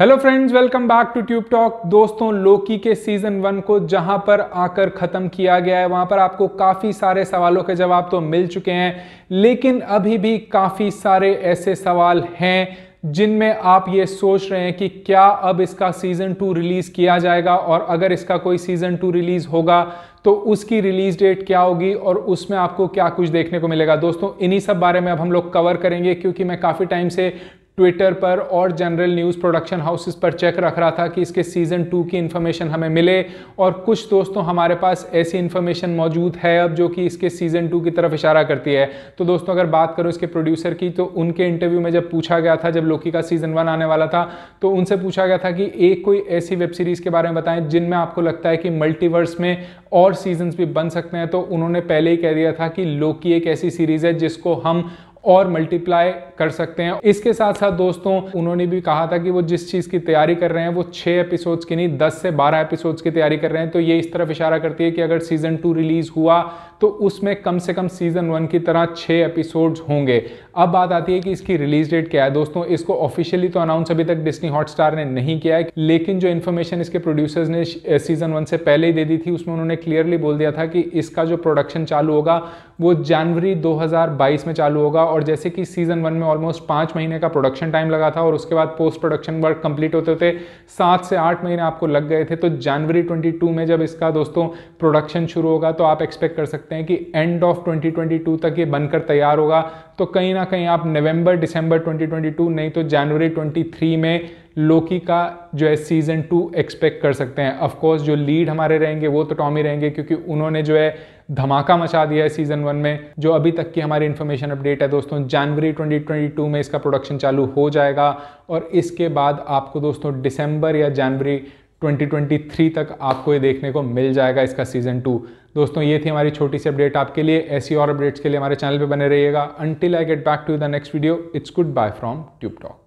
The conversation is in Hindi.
hello friends welcome back to Tube Talk दोस्तों लोकी के सीजन वन को जहां पर आकर खत्म किया गया है वहां पर आपको काफी सारे सवालों के जवाब तो मिल चुके हैं लेकिन अभी भी काफी सारे ऐसे सवाल हैं जिनमें आप ये सोच रहे हैं कि क्या अब इसका सीज़न टू रिलीज़ किया जाएगा और अगर इसका कोई सीज़न टू रिलीज़ होगा तो उसकी रिलीज़ डेट क्या होगी और उसमें आपको क्या कुछ देखने को मिलेगा दोस्तों इन्हीं सब बारे में अब हम लोग कवर करेंगे क्योंकि मैं काफ़ी टाइम से ट्विटर पर और जनरल न्यूज़ प्रोडक्शन हाउसेस पर चेक रख रहा था कि इसके सीज़न टू की इन्फॉर्मेशन हमें मिले और कुछ दोस्तों हमारे पास ऐसी इन्फॉर्मेशन मौजूद है अब जो कि इसके सीज़न टू की तरफ इशारा करती है तो दोस्तों अगर बात करो इसके प्रोड्यूसर की तो उनके इंटरव्यू में जब पूछा गया था जब लोकी का सीज़न वन आने वाला था तो उनसे पूछा गया था कि एक कोई ऐसी वेब सीरीज़ के बारे में बताएं जिनमें आपको लगता है कि मल्टीवर्स में और सीजन्स भी बन सकते हैं तो उन्होंने पहले ही कह दिया था कि लोकी एक ऐसी सीरीज़ है जिसको हम और मल्टीप्लाई कर सकते हैं इसके साथ साथ दोस्तों उन्होंने भी कहा था कि वो जिस चीज़ की तैयारी कर रहे हैं वो छह एपिसोड्स की नहीं दस से बारह एपिसोड्स की तैयारी कर रहे हैं तो ये इस तरफ इशारा करती है कि अगर सीजन टू रिलीज हुआ तो उसमें कम से कम सीजन वन की तरह छह एपिसोड्स होंगे अब बात आती है कि इसकी रिलीज डेट क्या है दोस्तों इसको ऑफिशियली तो अनाउंस अभी तक डिस्नी हॉटस्टार ने नहीं किया है लेकिन जो इन्फॉर्मेशन इसके प्रोड्यूसर्स ने सीजन वन से पहले ही दे दी थी उसमें उन्होंने क्लियरली बोल दिया था कि इसका जो प्रोडक्शन चालू होगा वो जनवरी 2022 में चालू होगा और जैसे कि सीजन वन में ऑलमोस्ट पांच महीने का प्रोडक्शन टाइम लगा था और उसके बाद पोस्ट प्रोडक्शन वर्क कंप्लीट होते होते सात से आठ महीने आपको लग गए थे तो जनवरी ट्वेंटी में जब इसका दोस्तों प्रोडक्शन शुरू होगा तो आप एक्सपेक्ट कर सकते हैं कि एंड ऑफ ट्वेंटी तक ये बनकर तैयार होगा तो कहीं ना कहीं आप नवंबर दिसंबर 2022 नहीं तो जनवरी 23 में लोकी का जो है सीजन टू एक्सपेक्ट कर सकते हैं ऑफ कोर्स जो लीड हमारे रहेंगे वो तो टॉमी रहेंगे क्योंकि उन्होंने जो है धमाका मचा दिया है सीजन वन में जो अभी तक की हमारी इन्फॉर्मेशन अपडेट है दोस्तों जनवरी 2022 में इसका प्रोडक्शन चालू हो जाएगा और इसके बाद आपको दोस्तों दिसंबर या जनवरी 2023 तक आपको ये देखने को मिल जाएगा इसका सीजन टू दोस्तों ये थी हमारी छोटी सी अपडेट आपके लिए ऐसी और अपडेट्स के लिए हमारे चैनल पर बने रहिएगा until I get back to the next video it's goodbye from Tube talk